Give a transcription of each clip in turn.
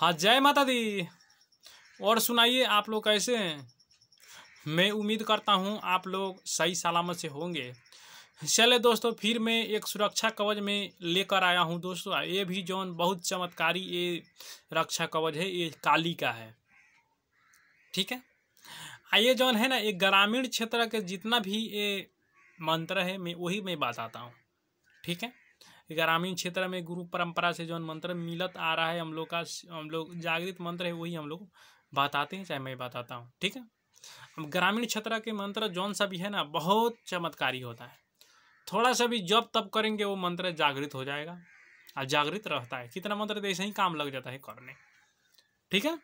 हाँ जय माता दी और सुनाइए आप लोग कैसे हैं मैं उम्मीद करता हूँ आप लोग सही सलामत से होंगे चले दोस्तों फिर मैं एक सुरक्षा कवच में लेकर आया हूँ दोस्तों ये भी जौन बहुत चमत्कारी ये रक्षा कवच है ये काली का है ठीक है आइए जौन है ना ये ग्रामीण क्षेत्र के जितना भी ये मंत्र है मैं वही मैं बताता हूँ ठीक है ग्रामीण क्षेत्र में गुरु परंपरा से जो मंत्र मिलत आ रहा है हम लोग का हम लोग जागृत मंत्र है वही हम लोग बताते हैं चाहे मैं बताता हूँ ठीक है अब ग्रामीण क्षेत्र के मंत्र जौन सा भी है ना बहुत चमत्कारी होता है थोड़ा सा भी जब तब करेंगे वो मंत्र जागृत हो जाएगा और जागृत रहता है कितना मंत्र ऐसे ही काम लग जाता है करने ठीक है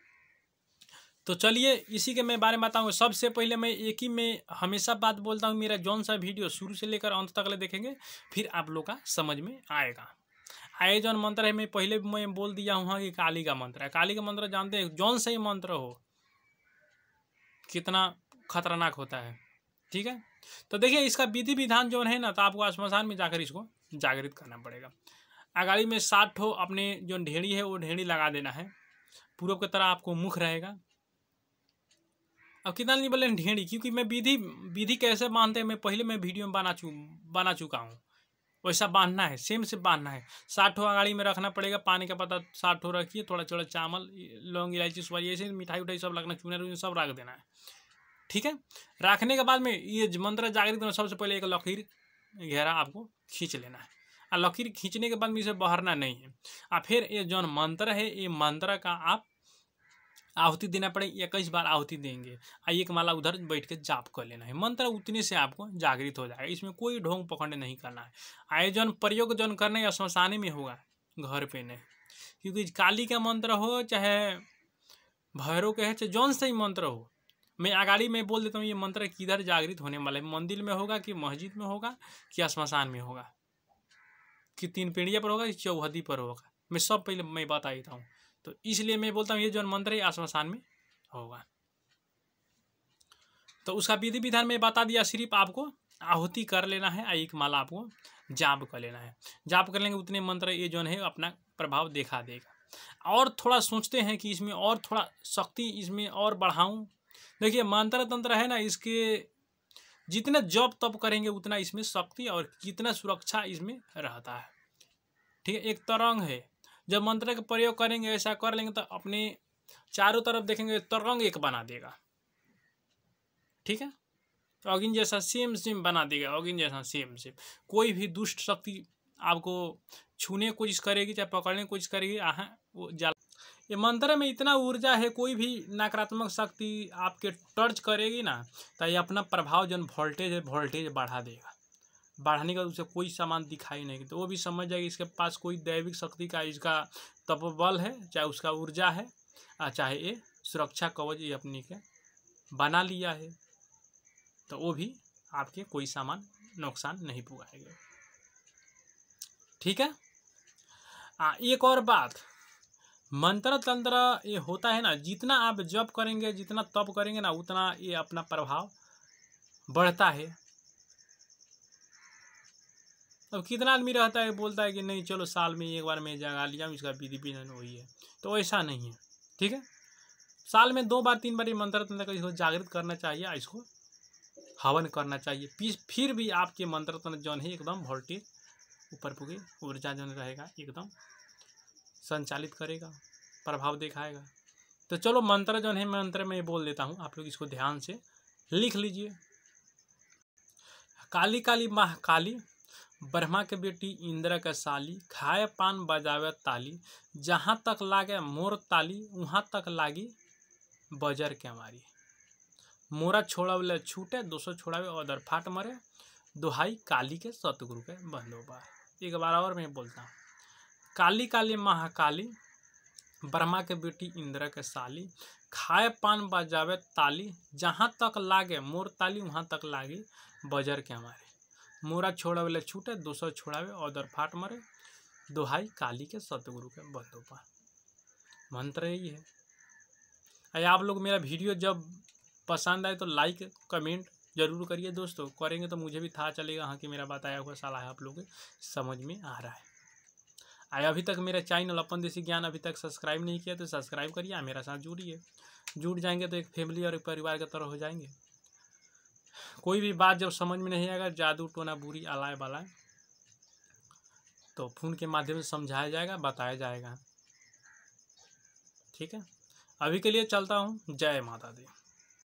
तो चलिए इसी के मैं बारे में बताऊँगा सबसे पहले मैं एक ही में हमेशा बात बोलता हूँ मेरा जौन सा वीडियो शुरू से लेकर अंत तक ले देखेंगे फिर आप लोग का समझ में आएगा आए जौन मंत्र है मैं पहले भी मैं बोल दिया हूँ कि काली का मंत्र है काली का मंत्र जानते हैं जौन सा ही मंत्र हो कितना खतरनाक होता है ठीक है तो देखिए इसका विधि विधान जो है ना तो आपको श्मशान में जाकर इसको जागृत करना पड़ेगा अगाड़ी में साठ ठो अपने जो ढेड़ी है वो ढेड़ी लगा देना है पूर्व की तरह आपको मुख रहेगा अब कितना नहीं बोले ढेड़ी क्योंकि मैं विधि विधि कैसे बांधते हैं मैं पहले मैं वीडियो में बना चु बना चुका हूँ वैसा बांधना है सेम से बांधना है साठ आगाड़ी में रखना पड़ेगा पानी का पता साठ रखिए थोड़ा थोड़ा चावल लौंग इलायची सुबह ऐसे मिठाई उठाई सब रखना चूना सब रख देना है ठीक है रखने के बाद में ये मंत्र जागृत में सबसे पहले एक लकीर घेरा आपको खींच लेना है और लकीर खींचने के बाद में इसे बहरना नहीं है और फिर ये जो मंत्र है ये मंत्र का आप आहुति देना पड़े इक्कीस बार आहुति देंगे और एक माला उधर बैठ के जाप कर लेना है मंत्र उतने से आपको जागृत हो जाएगा इसमें कोई ढोंग पकड़ नहीं करना है आयोजन प्रयोग जन करने या शमशाने में होगा घर पे नहीं क्योंकि काली का मंत्र हो चाहे भैरव के है चाहे जौन से ही मंत्र हो मैं आगाड़ी में बोल देता हूँ ये मंत्र किधर जागृत होने वाला है मंदिर में होगा कि मस्जिद में होगा कि शमशान में होगा कि तीन पीढ़िया पर होगा कि चौहदी पर होगा मैं सब पहले मैं बता देता हूँ तो इसलिए मैं बोलता हूँ ये जो मंत्र है आश्मशान में होगा तो उसका विधि विधान में बता दिया सिर्फ आपको आहुति कर लेना है एक माला आपको जाप कर लेना है जाप कर लेंगे उतने मंत्र ये जो है अपना प्रभाव देखा देगा और थोड़ा सोचते हैं कि इसमें और थोड़ा शक्ति इसमें और बढ़ाऊं देखिए मंत्र तंत्र है ना इसके जितना जप तप करेंगे उतना इसमें शक्ति और कितना सुरक्षा इसमें रहता है ठीक है एक तरंग है जब मंत्र का प्रयोग करेंगे ऐसा कर लेंगे तो अपने चारों तरफ देखेंगे तरंग एक बना देगा ठीक है ऑगिन तो जैसा सेम सेम बना देगा ऑगिन जैसा सेम सेम कोई भी दुष्ट शक्ति आपको छूने की कोशिश करेगी चाहे पकड़ने कोशिश करेगी आह वो जाल ये मंत्र में इतना ऊर्जा है कोई भी नकारात्मक शक्ति आपके टर्च करेगी ना तो ये अपना प्रभाव जो वोल्टेज है वोल्टेज बढ़ा देगा बढ़ाने का उसे कोई सामान दिखाई नहीं तो वो भी समझ जाएगी इसके पास कोई दैविक शक्ति का इसका तपबल है चाहे उसका ऊर्जा है चाहे ये सुरक्षा कवच ये अपनी के बना लिया है तो वो भी आपके कोई सामान नुकसान नहीं पुगाएगा ठीक है आ, एक और बात मंत्र तंत्र ये होता है ना जितना आप जप करेंगे जितना तप करेंगे ना उतना ये अपना प्रभाव बढ़ता है अब कितना आदमी रहता है बोलता है कि नहीं चलो साल में एक बार मैं जगा लिया इसका विधि विधान वही है तो ऐसा नहीं है ठीक है साल में दो बार तीन बार ये मंत्र तंत्र इसको जागृत करना चाहिए इसको हवन करना चाहिए फिर भी आपके मंत्र तंत्र जौन है एकदम वोल्टेज ऊपर पुगे ऊर्जा जौन रहेगा एकदम संचालित करेगा प्रभाव दिखाएगा तो चलो मंत्र जौन है मंत्र में बोल देता हूँ आप लोग इसको ध्यान से लिख लीजिए काली काली महाकाली ब्रह्मा के बेटी इंद्र के साली खाए पान बजावे ताली जहाँ तक लागे मोर ताली वहाँ तक लागी बजर के मारी मोरा छोड़ावले छूटे दोसो छोड़ावे अदर फाट मरे दोहाई काली के सतगुरु के बंदो एक बार और मैं बोलता हूँ काली काली महाकाली ब्रह्मा के बेटी इंद्र के साली खाए पान बजावे ताली जहाँ तक लागे मोर ताली वहाँ तक लागी बजर के हमारे मोरा छोड़ावे छूटे दोसर छोड़ावे और फाट मरे दोहाई काली के सतगुरु के बंदो पर मंत्र यही है अरे आप लोग मेरा वीडियो जब पसंद आए तो लाइक कमेंट जरूर करिए दोस्तों करेंगे तो मुझे भी था चलेगा हाँ कि मेरा बताया हुआ साला है आप लोग समझ में आ रहा है आए अभी तक मेरा चैनल अपन देसी ज्ञान अभी तक सब्सक्राइब नहीं किया तो सब्सक्राइब करिए मेरा साथ जुड़िए जुड़ जाएंगे तो एक फैमिली और एक परिवार की तरह हो जाएंगे कोई भी बात जब समझ में नहीं आएगा जादू टोना बुरी अलाय बलाय तो फोन के माध्यम से समझाया जाएगा बताया जाएगा ठीक है अभी के लिए चलता हूँ जय माता दी